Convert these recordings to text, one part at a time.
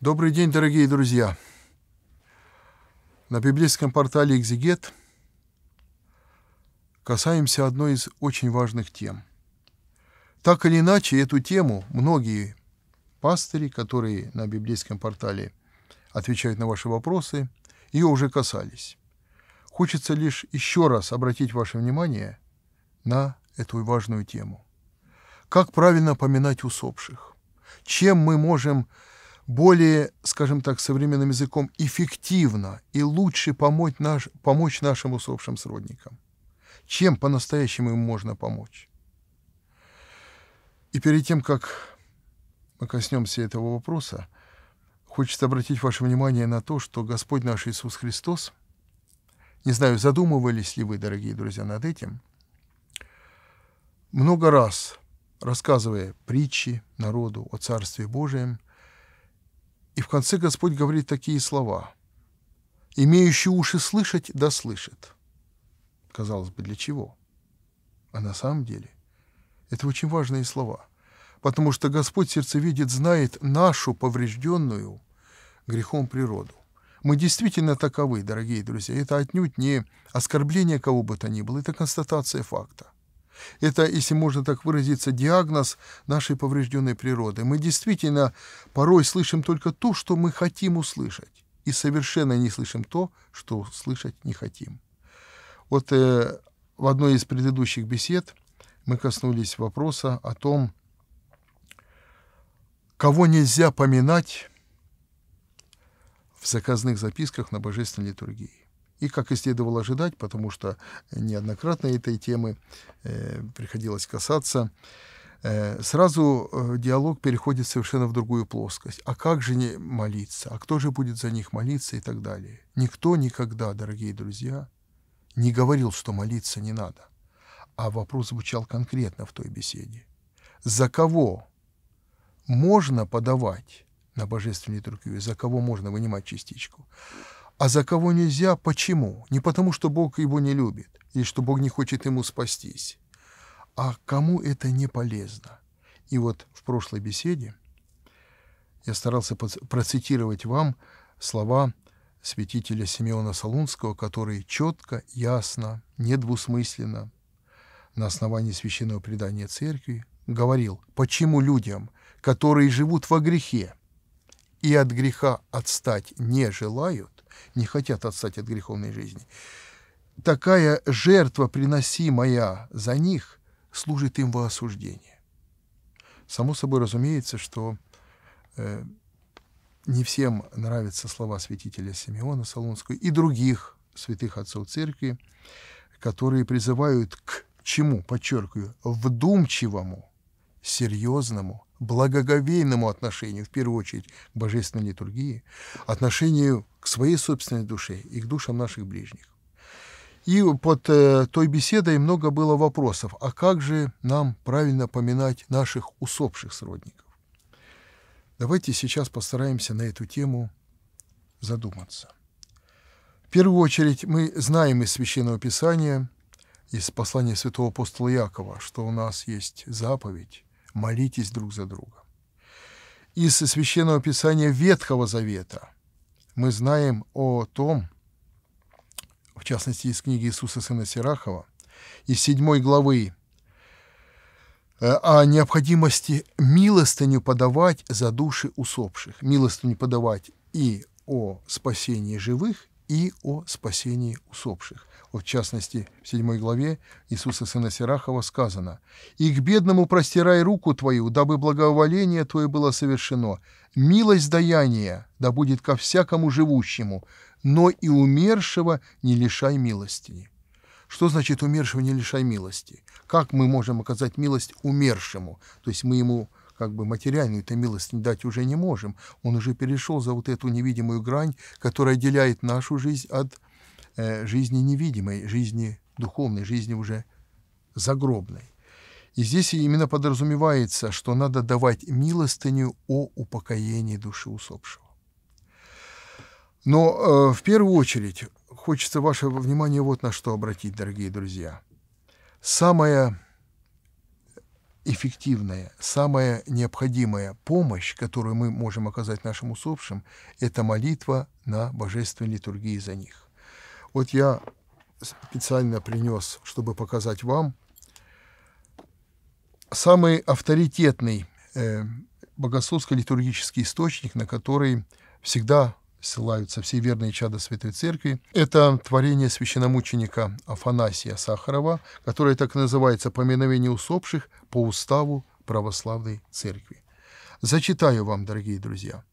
Добрый день, дорогие друзья! На библейском портале «Экзегет» касаемся одной из очень важных тем. Так или иначе, эту тему многие пастыри, которые на библейском портале отвечают на ваши вопросы, ее уже касались. Хочется лишь еще раз обратить ваше внимание на эту важную тему. Как правильно поминать усопших? Чем мы можем более, скажем так, современным языком, эффективно и лучше помочь, наш, помочь нашим усопшим сродникам, чем по-настоящему им можно помочь. И перед тем, как мы коснемся этого вопроса, хочется обратить ваше внимание на то, что Господь наш Иисус Христос, не знаю, задумывались ли вы, дорогие друзья, над этим, много раз рассказывая притчи народу о Царстве Божием – и в конце Господь говорит такие слова. «Имеющий уши слышать, да слышит». Казалось бы, для чего? А на самом деле это очень важные слова, потому что Господь сердцеведец знает нашу поврежденную грехом природу. Мы действительно таковы, дорогие друзья. Это отнюдь не оскорбление кого бы то ни было, это констатация факта. Это, если можно так выразиться, диагноз нашей поврежденной природы. Мы действительно порой слышим только то, что мы хотим услышать, и совершенно не слышим то, что слышать не хотим. Вот э, в одной из предыдущих бесед мы коснулись вопроса о том, кого нельзя поминать в заказных записках на божественной литургии. И, как и следовало ожидать, потому что неоднократно этой темы э, приходилось касаться, э, сразу э, диалог переходит совершенно в другую плоскость. А как же не молиться? А кто же будет за них молиться и так далее? Никто никогда, дорогие друзья, не говорил, что молиться не надо. А вопрос звучал конкретно в той беседе. За кого можно подавать на божественную литургию, за кого можно вынимать частичку. А за кого нельзя, почему? Не потому, что Бог его не любит, или что Бог не хочет ему спастись, а кому это не полезно. И вот в прошлой беседе я старался процитировать вам слова святителя Симеона Солунского, который четко, ясно, недвусмысленно на основании священного предания церкви говорил, почему людям, которые живут во грехе и от греха отстать не желают, не хотят отстать от греховной жизни. Такая жертва, приносимая за них, служит им во осуждение. Само собой разумеется, что э, не всем нравятся слова святителя Симеона Солунского и других святых отцов церкви, которые призывают к чему, подчеркиваю, вдумчивому, серьезному благоговейному отношению, в первую очередь, к божественной литургии, отношению к своей собственной душе и к душам наших ближних. И под э, той беседой много было вопросов, а как же нам правильно поминать наших усопших сродников? Давайте сейчас постараемся на эту тему задуматься. В первую очередь мы знаем из Священного Писания, из послания святого апостола Якова, что у нас есть заповедь молитесь друг за друга. Из Священного Писания Ветхого Завета мы знаем о том, в частности, из книги Иисуса Сына Сирахова, из 7 главы, э, о необходимости милостыню подавать за души усопших, милостыню подавать и о спасении живых, и о спасении усопших. в частности, в 7 главе Иисуса Сына Сирахова сказано «И к бедному простирай руку твою, дабы благоволение твое было совершено, милость даяния да будет ко всякому живущему, но и умершего не лишай милости». Что значит «умершего не лишай милости»? Как мы можем оказать милость умершему? То есть мы ему как бы материальную-то милость дать уже не можем. Он уже перешел за вот эту невидимую грань, которая отделяет нашу жизнь от э, жизни невидимой, жизни духовной, жизни уже загробной. И здесь именно подразумевается, что надо давать милостыню о упокоении души усопшего. Но э, в первую очередь хочется ваше внимание вот на что обратить, дорогие друзья. Самое эффективная, самая необходимая помощь, которую мы можем оказать нашим усопшим, это молитва на божественной литургии за них. Вот я специально принес, чтобы показать вам, самый авторитетный э, богословско-литургический источник, на который всегда ссылаются все верные чада Святой Церкви. Это творение священномученика Афанасия Сахарова, которое так называется «Поминовение усопших по уставу православной церкви». Зачитаю вам, дорогие друзья.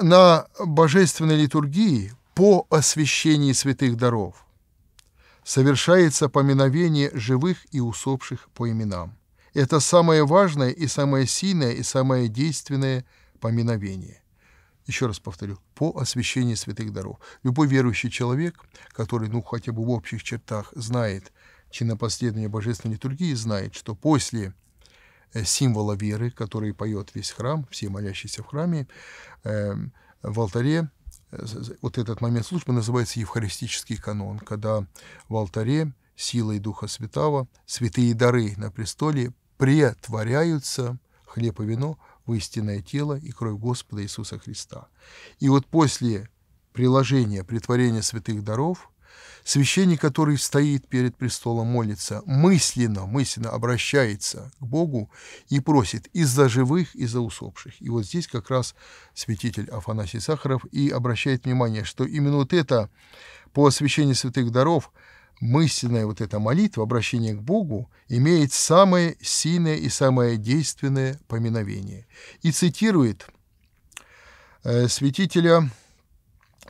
на божественной литургии по освящении святых даров совершается поминовение живых и усопших по именам. Это самое важное и самое сильное и самое действенное поминовение еще раз повторю, по освящению святых даров. Любой верующий человек, который, ну, хотя бы в общих чертах знает чинопоследование божественной литургии, знает, что после э, символа веры, который поет весь храм, все молящиеся в храме, э, в алтаре, э, вот этот момент службы называется евхаристический канон, когда в алтаре силой Духа Святого святые дары на престоле претворяются, хлеб и вино – в истинное тело и кровь Господа Иисуса Христа. И вот после приложения притворения святых даров священник, который стоит перед престолом, молится, мысленно, мысленно обращается к Богу и просит и за живых, и за усопших. И вот здесь как раз святитель Афанасий Сахаров и обращает внимание, что именно вот это по освящению святых даров – мысленная вот эта молитва, обращение к Богу, имеет самое сильное и самое действенное поминовение. И цитирует э, святителя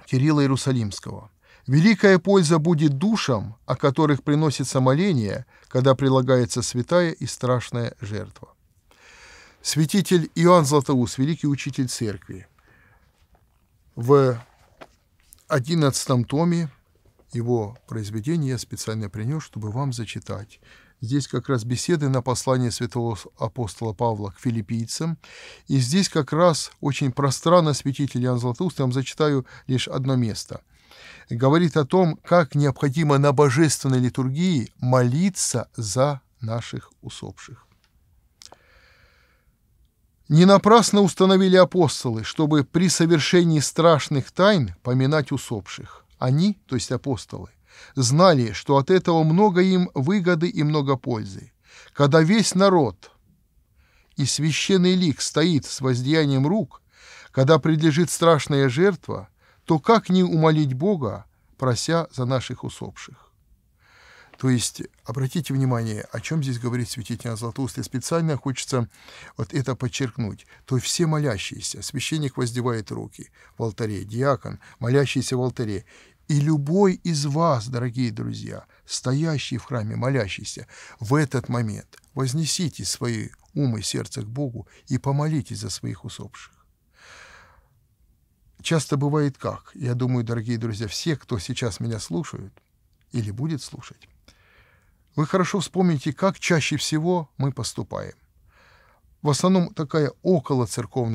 Кирилла Иерусалимского. «Великая польза будет душам, о которых приносится моление, когда прилагается святая и страшная жертва». Святитель Иоанн Златоуст, великий учитель церкви, в одиннадцатом томе его произведение я специально принес, чтобы вам зачитать. Здесь как раз беседы на послание святого апостола Павла к филиппийцам. И здесь как раз очень пространно святитель Иоанн Златоуст, я вам зачитаю лишь одно место. Говорит о том, как необходимо на божественной литургии молиться за наших усопших. Не напрасно установили апостолы, чтобы при совершении страшных тайн поминать усопших они, то есть апостолы, знали, что от этого много им выгоды и много пользы. Когда весь народ и священный лик стоит с воздеянием рук, когда предлежит страшная жертва, то как не умолить Бога, прося за наших усопших? То есть, обратите внимание, о чем здесь говорит святитель Златоуст, и специально хочется вот это подчеркнуть. То есть все молящиеся, священник воздевает руки в алтаре, диакон, молящийся в алтаре, и любой из вас, дорогие друзья, стоящий в храме, молящийся, в этот момент вознесите свои умы и сердце к Богу и помолитесь за своих усопших. Часто бывает как? Я думаю, дорогие друзья, все, кто сейчас меня слушают или будет слушать, вы хорошо вспомните, как чаще всего мы поступаем в основном такая около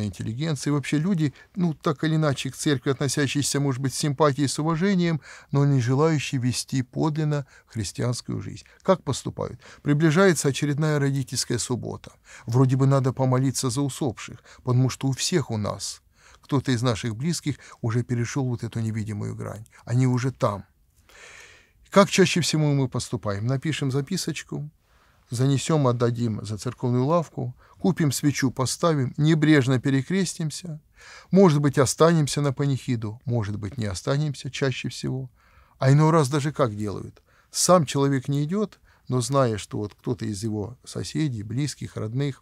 интеллигенция и вообще люди, ну, так или иначе, к церкви относящиеся, может быть, с симпатией, с уважением, но не желающие вести подлинно христианскую жизнь. Как поступают? Приближается очередная родительская суббота. Вроде бы надо помолиться за усопших, потому что у всех у нас, кто-то из наших близких уже перешел вот эту невидимую грань. Они уже там. Как чаще всего мы поступаем? Напишем записочку, занесем, отдадим за церковную лавку, купим свечу, поставим, небрежно перекрестимся, может быть, останемся на панихиду, может быть, не останемся чаще всего. А иной раз даже как делают? Сам человек не идет, но зная, что вот кто-то из его соседей, близких, родных,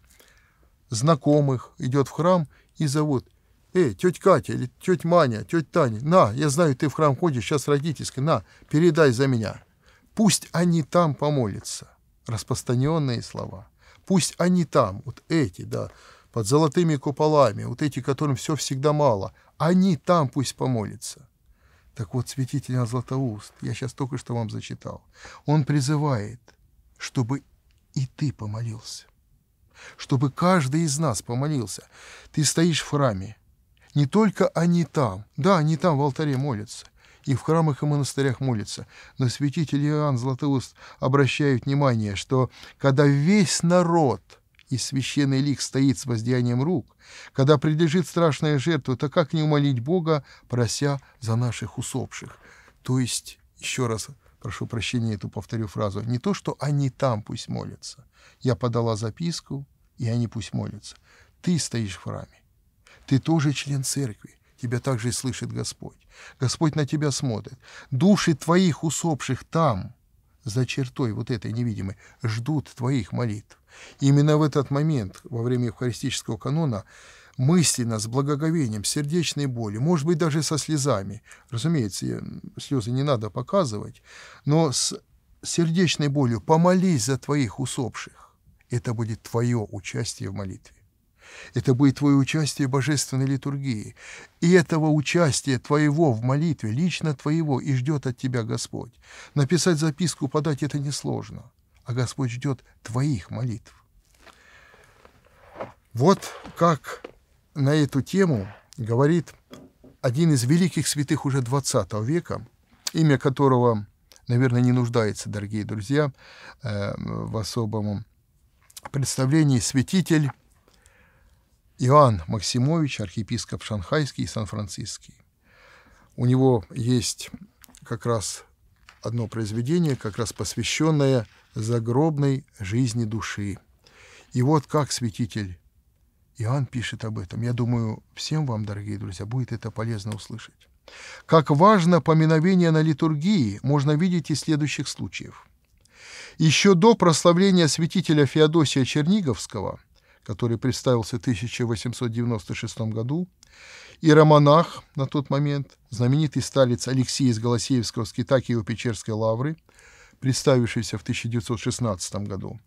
знакомых идет в храм и зовут «Эй, тетя Катя или тетя Маня, тетя Таня, на, я знаю, ты в храм ходишь, сейчас родительский, на, передай за меня». Пусть они там помолятся распространенные слова. Пусть они там, вот эти, да, под золотыми куполами, вот эти, которым все всегда мало, они там пусть помолятся. Так вот, святитель Златоуст, я сейчас только что вам зачитал, он призывает, чтобы и ты помолился, чтобы каждый из нас помолился. Ты стоишь в храме, не только они там, да, они там в алтаре молятся, и в храмах и монастырях молится. Но святитель Иоанн Златоуст обращает внимание, что когда весь народ и священный лик стоит с воздеянием рук, когда прилежит страшная жертва, то как не умолить Бога, прося за наших усопших? То есть, еще раз прошу прощения, эту повторю фразу, не то, что они там пусть молятся. Я подала записку, и они пусть молятся. Ты стоишь в храме. Ты тоже член церкви тебя также и слышит Господь. Господь на тебя смотрит. Души твоих усопших там, за чертой вот этой невидимой, ждут твоих молитв. именно в этот момент, во время евхаристического канона, мысленно, с благоговением, сердечной болью, может быть, даже со слезами. Разумеется, слезы не надо показывать, но с сердечной болью помолись за твоих усопших. Это будет твое участие в молитве. Это будет твое участие в божественной литургии. И этого участия твоего в молитве, лично твоего, и ждет от тебя Господь. Написать записку, подать это несложно. А Господь ждет твоих молитв. Вот как на эту тему говорит один из великих святых уже 20 века, имя которого, наверное, не нуждается, дорогие друзья, э, в особом представлении святитель Иоанн Максимович, архиепископ Шанхайский и Сан-Франциский. У него есть как раз одно произведение, как раз посвященное загробной жизни души. И вот как святитель Иоанн пишет об этом. Я думаю, всем вам, дорогие друзья, будет это полезно услышать. Как важно поминовение на литургии, можно видеть из следующих случаев. Еще до прославления святителя Феодосия Черниговского – который представился в 1896 году, и романах на тот момент, знаменитый сталец Алексей из Голосеевского скита Киево-Печерской лавры, представившийся в 1916 году.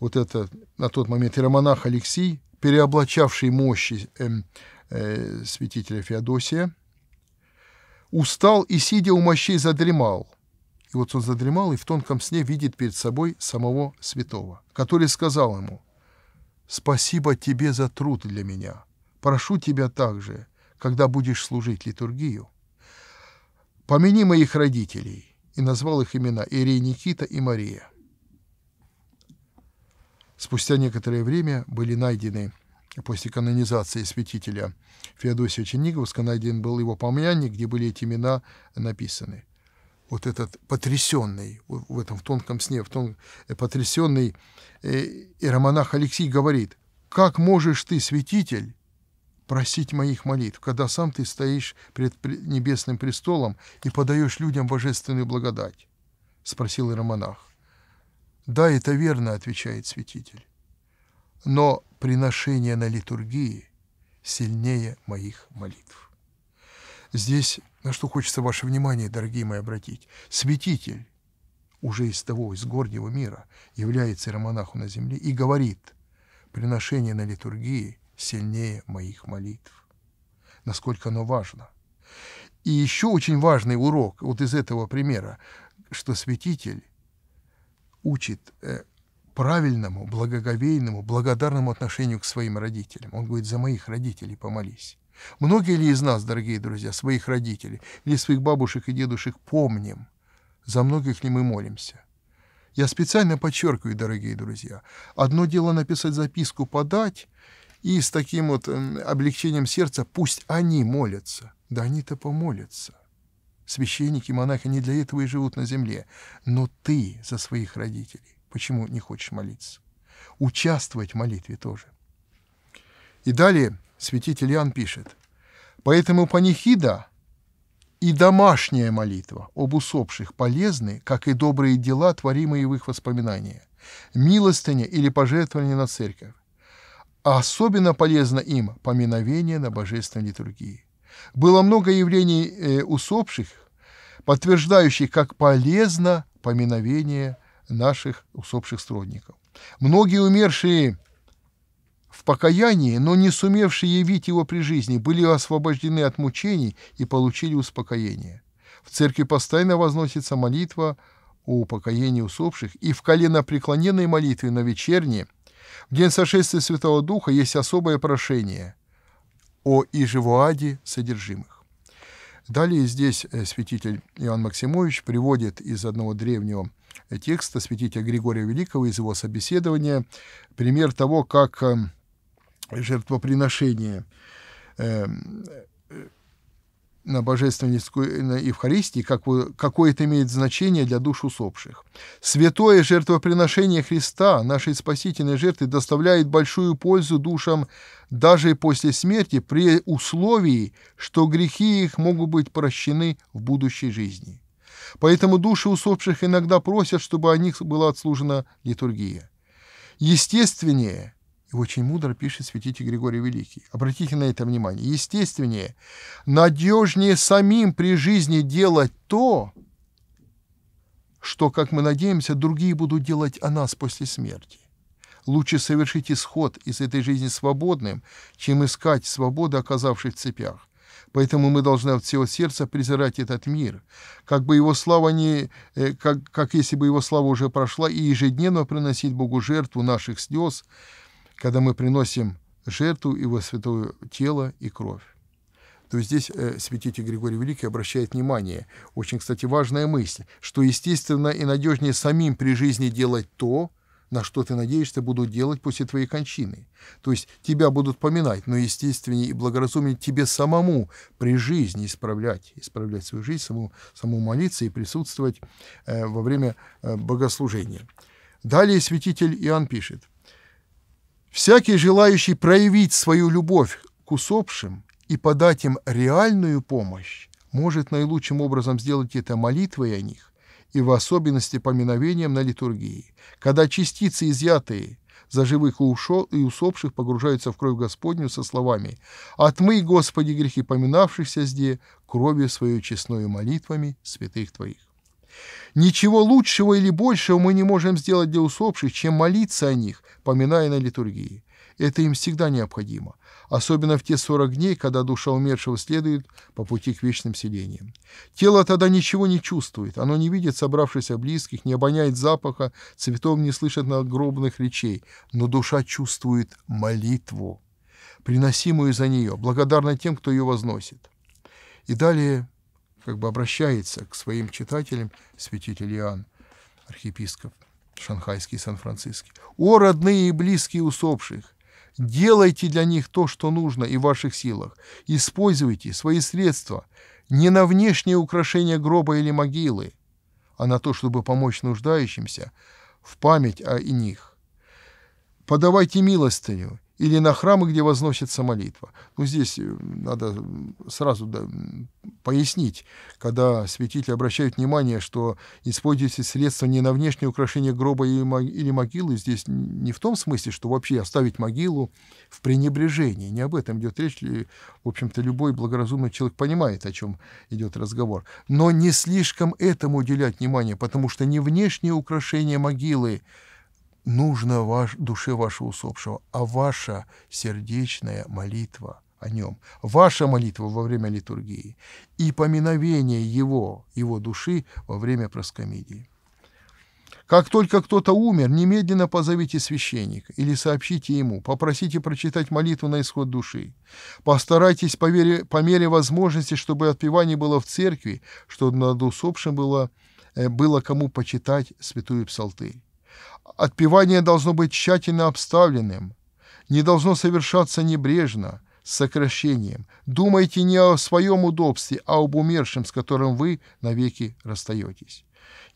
Вот это на тот момент и романах Алексей, переоблачавший мощи э, э, святителя Феодосия, устал и, сидя у мощей, задремал. И вот он задремал и в тонком сне видит перед собой самого святого, который сказал ему – Спасибо тебе за труд для меня. Прошу тебя также, когда будешь служить литургию. Помяни моих родителей, и назвал их имена Ирия Никита и Мария. Спустя некоторое время были найдены после канонизации святителя Феодосия Черниговска найден был его помянник, где были эти имена написаны вот этот потрясенный, в этом в тонком сне, в тон, э, потрясенный э, иеромонах Алексей говорит, «Как можешь ты, святитель, просить моих молитв, когда сам ты стоишь пред небесным престолом и подаешь людям божественную благодать?» — спросил иеромонах. «Да, это верно», — отвечает святитель. «Но приношение на литургии сильнее моих молитв». Здесь на что хочется ваше внимание, дорогие мои, обратить. Святитель уже из того, из горнего мира, является романаху на земле и говорит, приношение на литургии сильнее моих молитв. Насколько оно важно. И еще очень важный урок вот из этого примера, что святитель учит э, правильному, благоговейному, благодарному отношению к своим родителям. Он говорит, за моих родителей помолись. Многие ли из нас, дорогие друзья, своих родителей или своих бабушек и дедушек помним? За многих ли мы молимся? Я специально подчеркиваю, дорогие друзья, одно дело написать записку, подать, и с таким вот эм, облегчением сердца пусть они молятся. Да они-то помолятся. Священники, монахи не для этого и живут на земле. Но ты за своих родителей. Почему не хочешь молиться? Участвовать в молитве тоже. И далее святитель Иоанн пишет, «Поэтому панихида и домашняя молитва об усопших полезны, как и добрые дела, творимые в их воспоминания, милостыня или пожертвование на церковь. А особенно полезно им поминовение на божественной литургии. Было много явлений э, усопших, подтверждающих, как полезно поминовение наших усопших стродников. Многие умершие – в покаянии, но не сумевшие явить его при жизни, были освобождены от мучений и получили успокоение. В церкви постоянно возносится молитва о упокоении усопших, и в колено коленопреклоненной молитве на вечерне в день сошествия Святого Духа есть особое прошение о Ижевуаде содержимых. Далее здесь э, святитель Иоанн Максимович приводит из одного древнего э, текста святителя Григория Великого из его собеседования пример того, как эм, жертвоприношения э, эм, на божественной на Евхаристии, как, какое это имеет значение для душ усопших. Святое жертвоприношение Христа, нашей спасительной жертвы, доставляет большую пользу душам даже после смерти, при условии, что грехи их могут быть прощены в будущей жизни. Поэтому души усопших иногда просят, чтобы о них была отслужена литургия. Естественнее – и очень мудро пишет святитель Григорий Великий. Обратите на это внимание. Естественнее, надежнее самим при жизни делать то, что, как мы надеемся, другие будут делать о нас после смерти. Лучше совершить исход из этой жизни свободным, чем искать свободы, оказавшись в цепях. Поэтому мы должны от всего сердца презирать этот мир, как бы его слава не, э, как, как если бы его слава уже прошла, и ежедневно приносить Богу жертву наших слез, когда мы приносим жертву его святого Тело и кровь. То есть здесь э, святитель Григорий Великий обращает внимание, очень, кстати, важная мысль, что естественно и надежнее самим при жизни делать то, на что ты надеешься будут делать после твоей кончины. То есть тебя будут поминать, но естественнее и благоразумнее тебе самому при жизни исправлять, исправлять свою жизнь, саму, саму молиться и присутствовать э, во время э, богослужения. Далее святитель Иоанн пишет. Всякий, желающий проявить свою любовь к усопшим и подать им реальную помощь, может наилучшим образом сделать это молитвой о них и в особенности поминовением на литургии, когда частицы, изъятые за живых и усопших, погружаются в кровь Господню со словами «Отмы, Господи, грехи поминавшихся здесь кровью свою честную молитвами святых Твоих». Ничего лучшего или большего мы не можем сделать для усопших, чем молиться о них, поминая на литургии. Это им всегда необходимо, особенно в те 40 дней, когда душа умершего следует по пути к вечным селениям. Тело тогда ничего не чувствует, оно не видит собравшихся близких, не обоняет запаха, цветов не слышит надгробных речей, но душа чувствует молитву, приносимую за нее, благодарна тем, кто ее возносит. И далее как бы обращается к своим читателям святитель Иоанн, архиепископ шанхайский и Сан-Франциский. «О, родные и близкие усопших! Делайте для них то, что нужно и в ваших силах. Используйте свои средства не на внешнее украшение гроба или могилы, а на то, чтобы помочь нуждающимся в память о них. Подавайте милостыню или на храмы, где возносится молитва. Ну, здесь э, надо сразу да, пояснить, когда святители обращают внимание, что используются средства не на внешнее украшение гроба или могилы, здесь не в том смысле, что вообще оставить могилу в пренебрежении. Не об этом идет речь. В общем-то, любой благоразумный человек понимает, о чем идет разговор. Но не слишком этому уделять внимание, потому что не внешнее украшение могилы, нужно ваш, душе вашего усопшего, а ваша сердечная молитва о нем, ваша молитва во время литургии и поминовение его, его души во время проскомидии. Как только кто-то умер, немедленно позовите священника или сообщите ему, попросите прочитать молитву на исход души. Постарайтесь по, вере, по мере возможности, чтобы отпевание было в церкви, чтобы над усопшим было, э, было кому почитать святую псалтырь. Отпевание должно быть тщательно обставленным, не должно совершаться небрежно, с сокращением. Думайте не о своем удобстве, а об умершем, с которым вы навеки расстаетесь.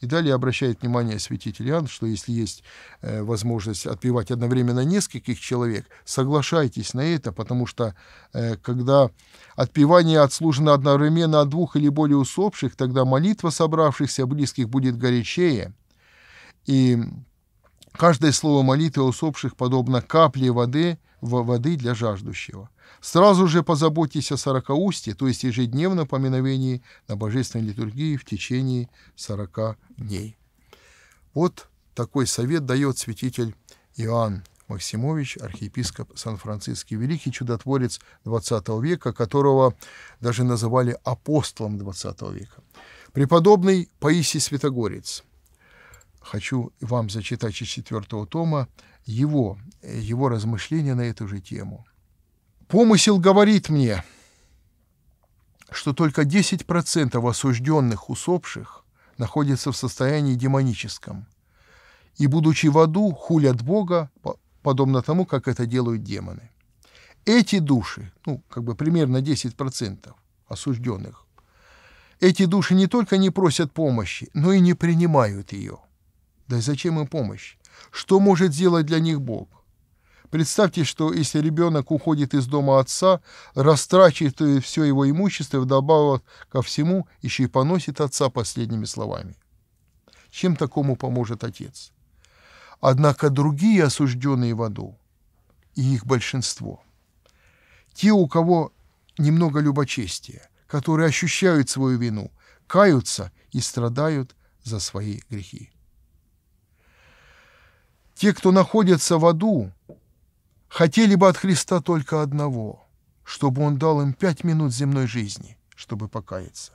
И далее обращает внимание святитель Иоанн, что если есть э, возможность отпевать одновременно нескольких человек, соглашайтесь на это, потому что э, когда отпевание отслужено одновременно от двух или более усопших, тогда молитва собравшихся близких будет горячее – и каждое слово молитвы усопших подобно капле воды, воды для жаждущего. Сразу же позаботьтесь о сорокаусте, то есть ежедневном поминовении на божественной литургии в течение сорока дней. Вот такой совет дает святитель Иоанн Максимович, архиепископ Сан-Франциский, великий чудотворец XX века, которого даже называли апостолом XX века. Преподобный Паисий Святогорец – хочу вам зачитать из четвертого тома его, его размышления на эту же тему. «Помысел говорит мне, что только 10% осужденных усопших находятся в состоянии демоническом, и, будучи в аду, хулят Бога, подобно тому, как это делают демоны. Эти души, ну, как бы примерно 10% осужденных, эти души не только не просят помощи, но и не принимают ее. Да и зачем им помощь? Что может сделать для них Бог? Представьте, что если ребенок уходит из дома отца, растрачивает все его имущество, вдобавок ко всему еще и поносит отца последними словами. Чем такому поможет отец? Однако другие осужденные в аду, и их большинство, те, у кого немного любочестия, которые ощущают свою вину, каются и страдают за свои грехи. Те, кто находится в аду, хотели бы от Христа только одного, чтобы Он дал им пять минут земной жизни, чтобы покаяться.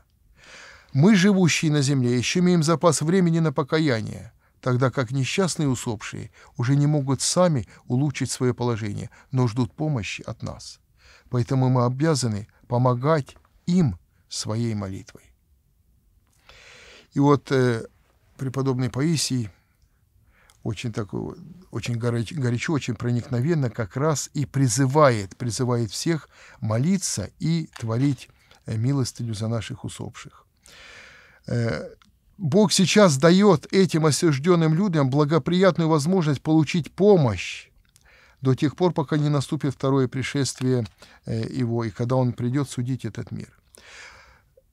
Мы, живущие на земле, еще имеем запас времени на покаяние, тогда как несчастные усопшие уже не могут сами улучшить свое положение, но ждут помощи от нас. Поэтому мы обязаны помогать им своей молитвой. И вот э, преподобный Паисий очень, так, очень горячо, горячо, очень проникновенно как раз и призывает, призывает всех молиться и творить э, милостыню за наших усопших. Э, Бог сейчас дает этим осужденным людям благоприятную возможность получить помощь до тех пор, пока не наступит второе пришествие э, его, и когда он придет судить этот мир.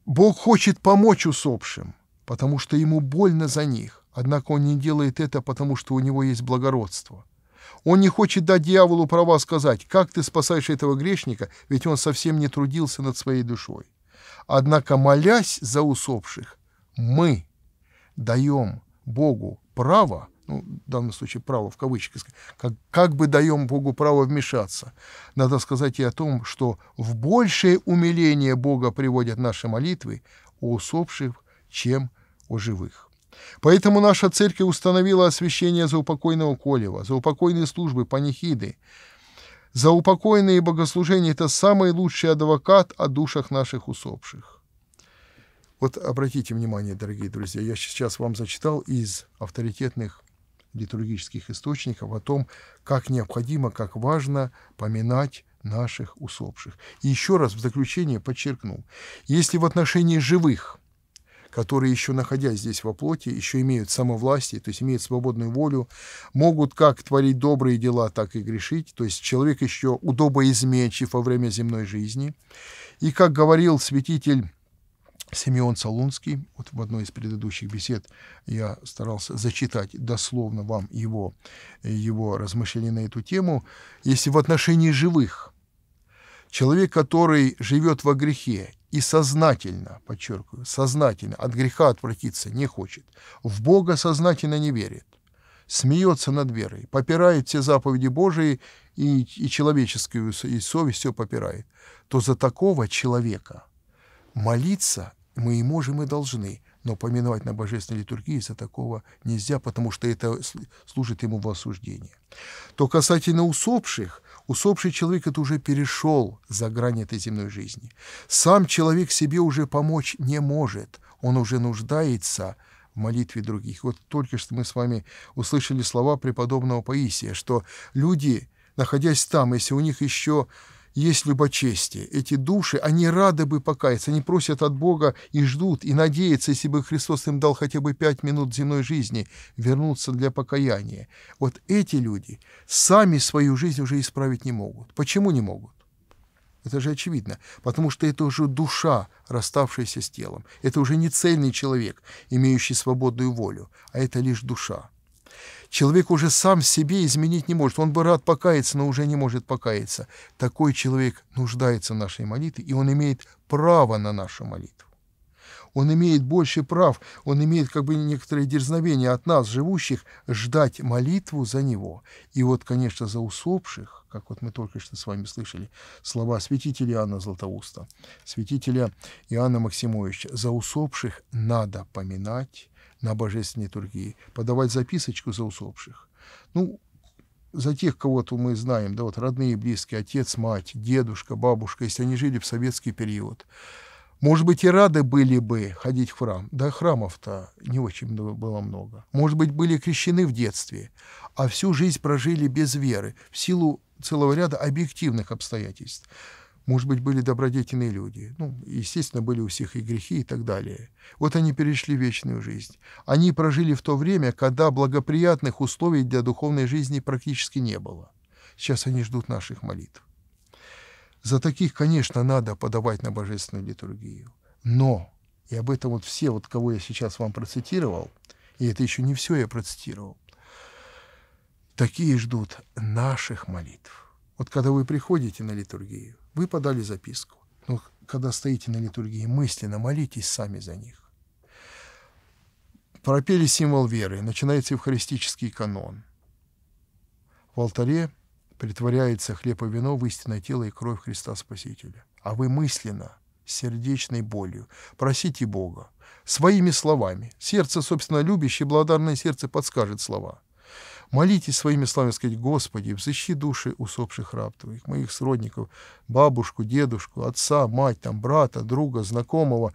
Бог хочет помочь усопшим, потому что ему больно за них Однако он не делает это, потому что у него есть благородство. Он не хочет дать дьяволу права сказать, как ты спасаешь этого грешника, ведь он совсем не трудился над своей душой. Однако, молясь за усопших, мы даем Богу право, ну, в данном случае право в кавычках, как, как бы даем Богу право вмешаться. Надо сказать и о том, что в большее умиление Бога приводят наши молитвы у усопших, чем у живых. Поэтому наша церковь установила освящение за упокойного Колева, за упокойные службы, панихиды. за упокойные богослужения – это самый лучший адвокат о душах наших усопших. Вот обратите внимание, дорогие друзья, я сейчас вам зачитал из авторитетных литургических источников о том, как необходимо, как важно поминать наших усопших. И еще раз в заключение подчеркну, если в отношении живых – которые еще находясь здесь во плоти, еще имеют самовластие, то есть имеют свободную волю, могут как творить добрые дела, так и грешить. То есть человек еще удобоизменчив во время земной жизни. И, как говорил святитель Симеон Солунский, вот в одной из предыдущих бесед я старался зачитать дословно вам его, его размышления на эту тему, если в отношении живых, человек, который живет во грехе и сознательно, подчеркиваю, сознательно от греха отвратиться не хочет, в Бога сознательно не верит, смеется над верой, попирает все заповеди Божии и, и человеческую и совесть все попирает, то за такого человека молиться мы и можем, и должны, но поминовать на божественной литургии за такого нельзя, потому что это служит ему в осуждении. То касательно усопших, усопший человек это уже перешел за грань этой земной жизни. Сам человек себе уже помочь не может, он уже нуждается в молитве других. Вот только что мы с вами услышали слова преподобного Паисия, что люди, находясь там, если у них еще есть любочестие. Эти души, они рады бы покаяться, они просят от Бога и ждут, и надеются, если бы Христос им дал хотя бы пять минут земной жизни, вернуться для покаяния. Вот эти люди сами свою жизнь уже исправить не могут. Почему не могут? Это же очевидно, потому что это уже душа, расставшаяся с телом. Это уже не цельный человек, имеющий свободную волю, а это лишь душа. Человек уже сам себе изменить не может. Он бы рад покаяться, но уже не может покаяться. Такой человек нуждается в нашей молитве, и он имеет право на нашу молитву. Он имеет больше прав, он имеет как бы некоторое дерзновение от нас, живущих, ждать молитву за него. И вот, конечно, за усопших, как вот мы только что с вами слышали слова святителя Иоанна Златоуста, святителя Иоанна Максимовича, за усопших надо поминать, на божественной литургии, подавать записочку за усопших. Ну, за тех, кого-то мы знаем, да, вот родные близкие, отец, мать, дедушка, бабушка, если они жили в советский период, может быть, и рады были бы ходить в храм. Да, храмов-то не очень было много. Может быть, были крещены в детстве, а всю жизнь прожили без веры в силу целого ряда объективных обстоятельств. Может быть, были добродетельные люди. Ну, естественно, были у всех и грехи, и так далее. Вот они перешли в вечную жизнь. Они прожили в то время, когда благоприятных условий для духовной жизни практически не было. Сейчас они ждут наших молитв. За таких, конечно, надо подавать на божественную литургию. Но, и об этом вот все, вот кого я сейчас вам процитировал, и это еще не все я процитировал, такие ждут наших молитв. Вот когда вы приходите на литургию, вы подали записку. Но когда стоите на литургии, мысленно молитесь сами за них. Пропели символ веры, начинается евхаристический канон. В алтаре притворяется хлеб и вино в истинное тело и кровь Христа Спасителя. А вы мысленно, сердечной болью, просите Бога, своими словами. Сердце, собственно, любящее, благодарное сердце подскажет слова – Молитесь своими словами, сказать, Господи, взыщи души усопших раб Твоих, моих сродников, бабушку, дедушку, отца, мать, там, брата, друга, знакомого,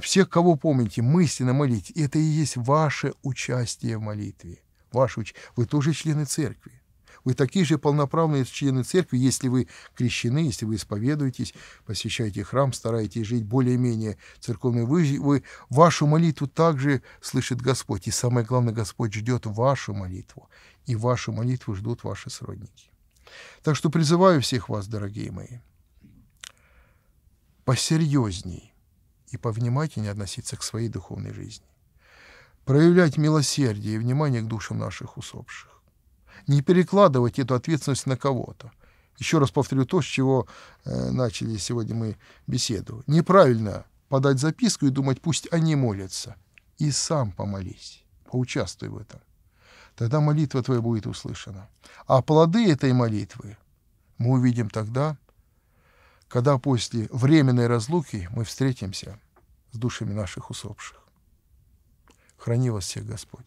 всех, кого помните, мысленно молите. Это и есть ваше участие в молитве. Ваше уч... Вы тоже члены церкви. Вы такие же полноправные члены церкви, если вы крещены, если вы исповедуетесь, посещаете храм, стараетесь жить более-менее церковной вы, вы Вашу молитву также слышит Господь. И самое главное, Господь ждет вашу молитву. И вашу молитву ждут ваши сродники. Так что призываю всех вас, дорогие мои, посерьезней и повнимательнее относиться к своей духовной жизни проявлять милосердие и внимание к душам наших усопших не перекладывать эту ответственность на кого-то. Еще раз повторю то, с чего э, начали сегодня мы беседу. Неправильно подать записку и думать, пусть они молятся. И сам помолись, поучаствуй в этом. Тогда молитва твоя будет услышана. А плоды этой молитвы мы увидим тогда, когда после временной разлуки мы встретимся с душами наших усопших. Храни вас всех Господь.